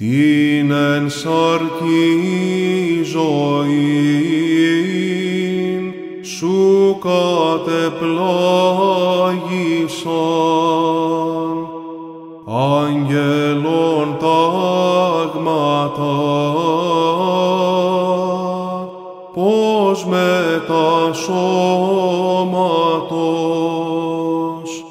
Την σαρκή ζωή σου κατεπλάγησαν αγγελών τάγματα πως με τα σώματος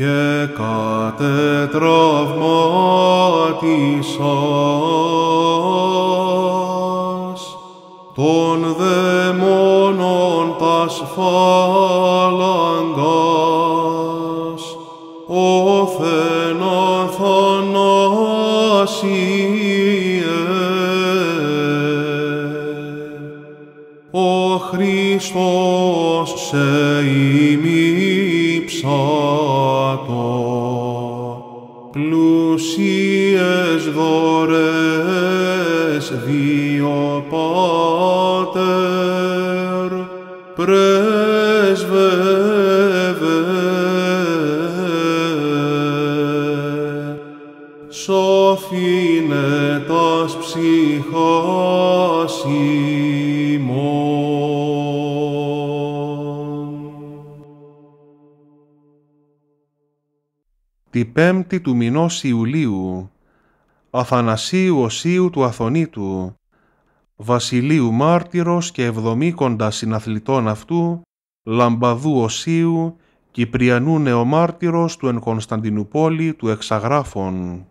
και κατετραυματίσας των δαιμόνων τας φάλαγγας, ο θένα θανάσιε, ο Χριστός σε ημί δίψατο πλούσιες δωρές δύο πάτερ πρέσβε τη πέμπτη του μηνός Ιουλίου, Αθανασίου Οσίου του Αθωνίτου, Βασιλείου Μάρτυρος και εβδομήκοντα συναθλητών αυτού, Λαμπαδού Οσίου, Κυπριανού Νεομάρτυρος του εν Κωνσταντινούπολη του Εξαγράφων.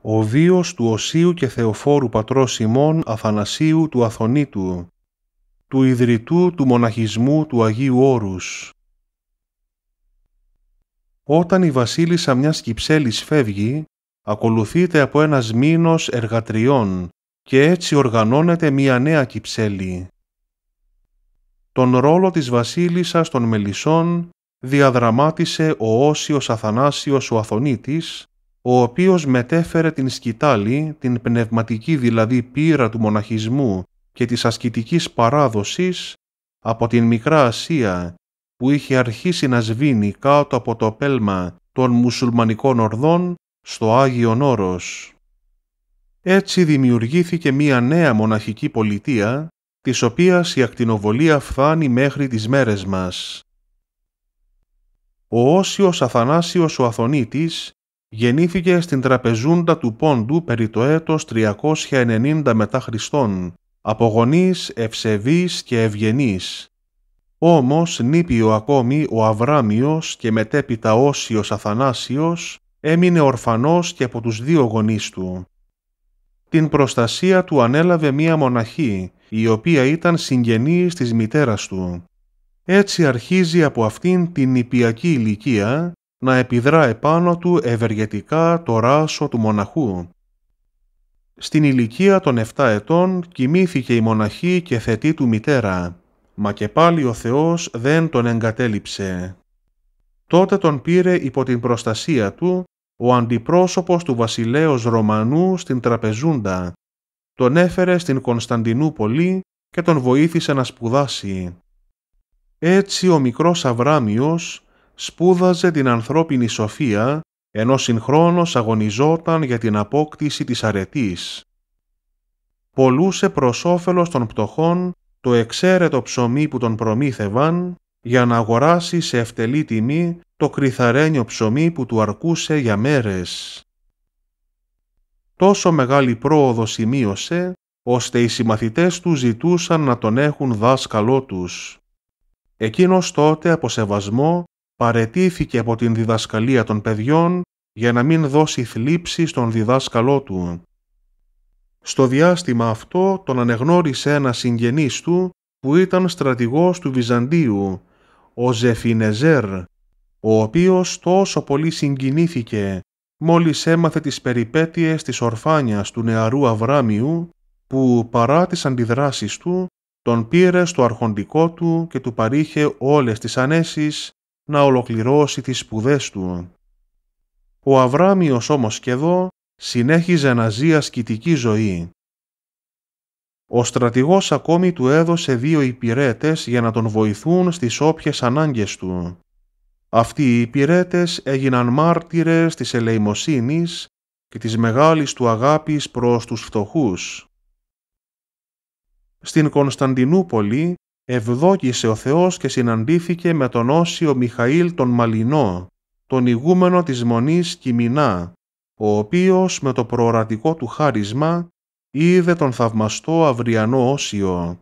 Ο βίος του Οσίου και Θεοφόρου Πατρός Σιμών Αθανασίου του Αθωνίτου, του Ιδρυτού του Μοναχισμού του Αγίου Όρους. Όταν η βασίλισσα μιας κυψέλης φεύγει, ακολουθείται από ένας μήνος εργατριών και έτσι οργανώνεται μια νέα κυψέλη. Τον ρόλο της βασίλισσας των Μελισσών διαδραμάτισε ο Όσιος Αθανάσιος ο Αθωνίτης, ο οποίος μετέφερε την σκητάλη, την πνευματική δηλαδή πείρα του μοναχισμού και της ασκητικής παράδοσης από την Μικρά Ασία που είχε αρχίσει να σβήνει κάτω από το πέλμα των μουσουλμανικών ορδών στο Άγιον Όρος. Έτσι δημιουργήθηκε μία νέα μοναχική πολιτεία, της οποίας η ακτινοβολία φθάνει μέχρι τις μέρες μας. Ο Όσιος Αθανάσιος ο Αθωνίτης γεννήθηκε στην τραπεζούντα του Πόντου περί το έτος 390 μετά Χριστόν, από γονείς και ευγενείς, όμως νήπιο ακόμη ο Αβράμιος και μετέπειτα Όσιος Αθανάσιος έμεινε ορφανός και από τους δύο γονείς του. Την προστασία του ανέλαβε μία μοναχή, η οποία ήταν συγγενής της μητέρας του. Έτσι αρχίζει από αυτήν την νηπιακή ηλικία να επιδρά επάνω του ευεργετικά το ράσο του μοναχού. Στην ηλικία των 7 ετών κοιμήθηκε η μοναχή και θετή του μητέρα μα και πάλι ο Θεός δεν τον εγκατέλειψε. Τότε τον πήρε υπό την προστασία του ο αντιπρόσωπος του βασιλέως Ρωμανού στην Τραπεζούντα, τον έφερε στην Κωνσταντινούπολη και τον βοήθησε να σπουδάσει. Έτσι ο μικρός Αβράμιος σπούδαζε την ανθρώπινη σοφία, ενώ συγχρόνως αγωνιζόταν για την απόκτηση της αρετής. Πολούσε προς όφελος των πτωχών το εξαίρετο ψωμί που τον προμήθευαν για να αγοράσει σε ευτελή τιμή το κρυθαρένιο ψωμί που του αρκούσε για μέρες. Τόσο μεγάλη πρόοδο σημείωσε, ώστε οι συμμαθητές του ζητούσαν να τον έχουν δάσκαλό τους. Εκείνος τότε από σεβασμό παρετήθηκε από την διδασκαλία των παιδιών για να μην δώσει θλίψη στον διδάσκαλό του. Στο διάστημα αυτό τον ανεγνώρισε ένα συγγενής του που ήταν στρατηγός του Βυζαντίου, ο Ζεφινεζέρ, ο οποίος τόσο πολύ συγκινήθηκε μόλις έμαθε τις περιπέτειες της ορφάνιας του νεαρού Αβράμιου, που παρά τις αντιδράσεις του, τον πήρε στο αρχοντικό του και του παρήχε όλες τις ανέσεις να ολοκληρώσει τις σπουδές του. Ο Αβράμιος όμως και εδώ συνέχιζε να ζει ασκητική ζωή. Ο στρατηγός ακόμη του έδωσε δύο υπηρέτες για να τον βοηθούν στις όποιες ανάγκες του. Αυτοί οι υπηρέτες έγιναν μάρτυρες της ελεημοσύνης και της μεγάλης του αγάπης προς τους φτωχούς. Στην Κωνσταντινούπολη ευδόκησε ο Θεός και συναντήθηκε με τον Όσιο Μιχαήλ τον Μαλινό, τον ηγούμενο της Μονής Κιμινά, ο οποίος με το προορατικό του χάρισμα είδε τον θαυμαστό αυριανό όσιο.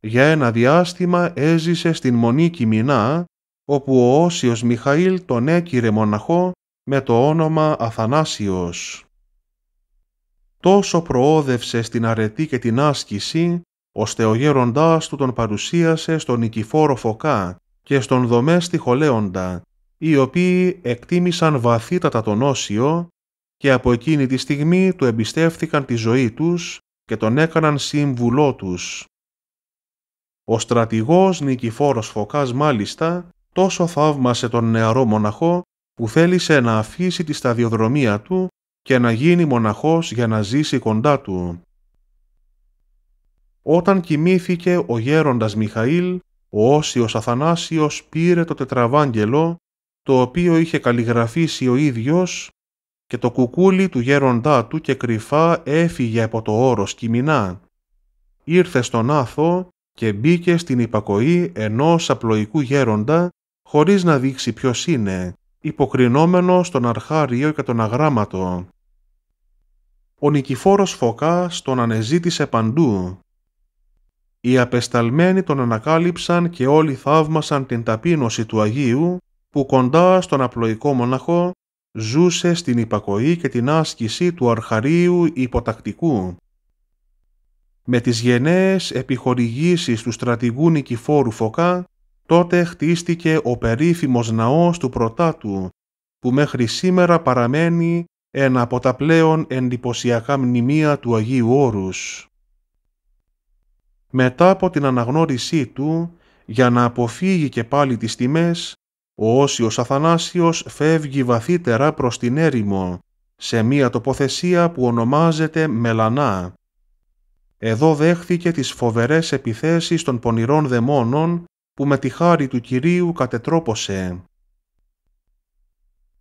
Για ένα διάστημα έζησε στην Μονή Κιμινά, όπου ο Όσιος Μιχαήλ τον έκυρε μοναχό με το όνομα Αθανάσιος. Τόσο προόδευσε στην αρετή και την άσκηση, ώστε ο γέροντάς του τον παρουσίασε στον Νικηφόρο Φωκά και στον Δομέστη Χολέοντα, οι οποίοι εκτίμησαν βαθύτατα τον Όσιο και από εκείνη τη στιγμή του εμπιστεύθηκαν τη ζωή τους και τον έκαναν σύμβουλό τους. Ο στρατηγός Νικηφόρος Φωκάς μάλιστα τόσο θαύμασε τον νεαρό μοναχό που θέλησε να αφήσει τη σταδιοδρομία του και να γίνει μοναχός για να ζήσει κοντά του. Όταν κοιμήθηκε ο γέροντας Μιχαήλ, ο Όσιος Αθανάσιος πήρε το τετραβάγγελο το οποίο είχε καλλιγραφήσει ο ίδιος και το κουκούλι του γέροντά του και κρυφά έφυγε από το όρος κοιμινά. Ήρθε στον άθο και μπήκε στην υπακοή ενός απλοϊκού γέροντα χωρίς να δείξει ποιος είναι, υποκρινόμενο στον αρχάριο και τον αγράμματο. Ο νικηφόρος Φωκάς τον ανεζήτησε παντού. Οι απεσταλμένοι τον ανακάλυψαν και όλοι θαύμασαν την ταπείνωση του Αγίου που κοντά στον απλοϊκό μοναχό ζούσε στην υπακοή και την άσκηση του αρχαρίου υποτακτικού. Με τις γενναίες επιχορηγήσεις του στρατηγού Νικηφόρου Φωκά, τότε χτίστηκε ο περίφημος ναός του Πρωτάτου, που μέχρι σήμερα παραμένει ένα από τα πλέον εντυπωσιακά μνημεία του Αγίου Όρους. Μετά από την αναγνώρισή του, για να αποφύγει και πάλι τις τιμές, ο Όσιος Αθανάσιος φεύγει βαθύτερα προς την έρημο, σε μία τοποθεσία που ονομάζεται Μελανά. Εδώ δέχθηκε τις φοβερές επιθέσεις των πονηρών δαιμόνων που με τη χάρη του Κυρίου κατετρόπωσε.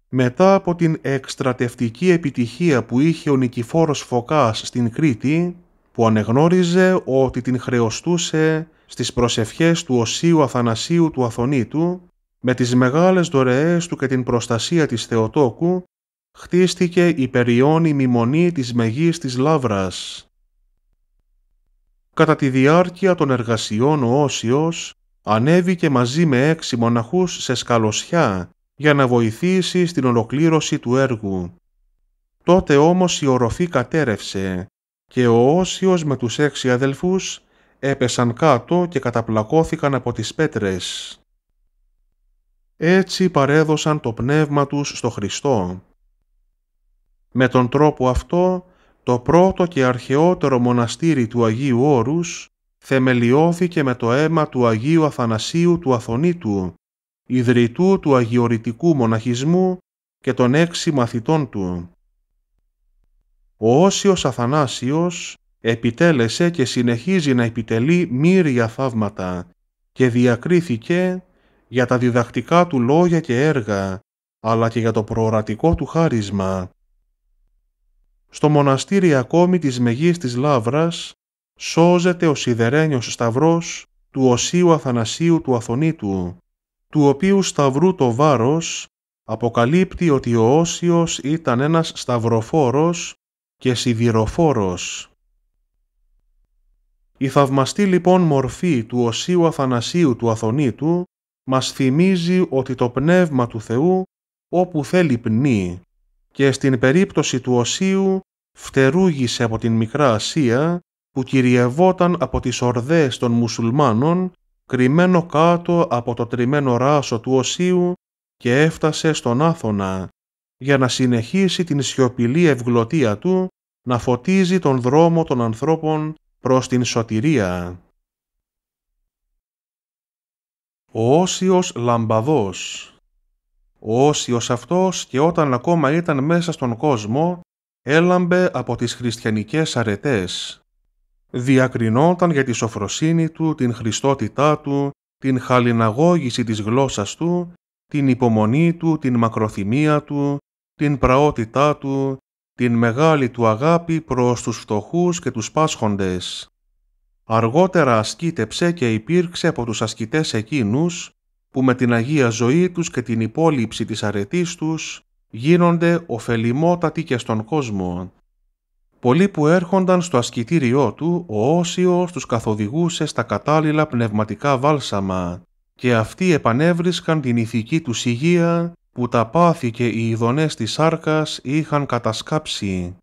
Μετά από την εκστρατευτική επιτυχία που είχε ο Νικηφόρος Φωκάς στην Κρήτη, που ανεγνώριζε ότι την χρεωστούσε στις προσευχές του Οσίου Αθανασίου του Αθωνίτου, με τις μεγάλες δωρεές του και την προστασία της Θεοτόκου, χτίστηκε η περιώνυμη μονή της Μεγής της Λαύρας. Κατά τη διάρκεια των εργασιών ο Όσιος ανέβηκε μαζί με έξι μοναχούς σε σκαλοσιά για να βοηθήσει στην ολοκλήρωση του έργου. Τότε όμως η οροφή κατέρευσε και ο Όσιος με τους έξι αδελφούς έπεσαν κάτω και καταπλακώθηκαν από τις πέτρες έτσι παρέδωσαν το πνεύμα τους στο Χριστό. Με τον τρόπο αυτό, το πρώτο και αρχαιότερο μοναστήρι του Αγίου Όρους θεμελιώθηκε με το αίμα του Αγίου Αθανασίου του Αθωνίτου, ιδρυτού του αγιορητικού μοναχισμού και των έξι μαθητών του. Ο Όσιος Αθανάσιος επιτέλεσε και συνεχίζει να επιτελεί μύρια θαύματα και διακρίθηκε για τα διδακτικά του λόγια και έργα, αλλά και για το προορατικό του χάρισμα. Στο μοναστήρι ακόμη της Μεγής της Λαύρας, σώζεται ο σιδερένιος σταυρός του Οσίου Αθανασίου του Αθωνίτου, του οποίου σταυρού το βάρος αποκαλύπτει ότι ο Όσιος ήταν ένας σταυροφόρος και σιδηροφόρος. Η θαυμαστή λοιπόν μορφή του Οσίου Αθανασίου του Αθωνίτου μας θυμίζει ότι το Πνεύμα του Θεού όπου θέλει πνεί και στην περίπτωση του Οσίου φτερούγησε από την Μικρά Ασία που κυριευόταν από τις ορδές των μουσουλμάνων κρυμμένο κάτω από το τριμμένο ράσο του Οσίου και έφτασε στον Άθωνα για να συνεχίσει την σιωπηλή ευγλωτία του να φωτίζει τον δρόμο των ανθρώπων προς την σωτηρία. ο Όσιος Λαμπαδός. Ο Όσιος αυτός και όταν ακόμα ήταν μέσα στον κόσμο, έλαμπε από τις χριστιανικές αρετές. Διακρινόταν για τη σοφροσύνη του, την χριστότητά του, την χαλιναγώγηση της γλώσσας του, την υπομονή του, την μακροθυμία του, την πραότητά του, την μεγάλη του αγάπη προς τους φτωχούς και τους πάσχοντες. Αργότερα ασκήτεψε και υπήρξε από τους ασκητές εκείνους που με την Αγία ζωή τους και την υπόλοιψη της αρετής τους γίνονται ωφελημότατοι και στον κόσμο. Πολλοί που έρχονταν στο ασκητήριό του, ο Όσιος τους καθοδηγούσε στα κατάλληλα πνευματικά βάλσαμα και αυτοί επανέβρισκαν την ηθική τους υγεία που τα πάθη και οι ειδονές της σάρκας είχαν κατασκάψει.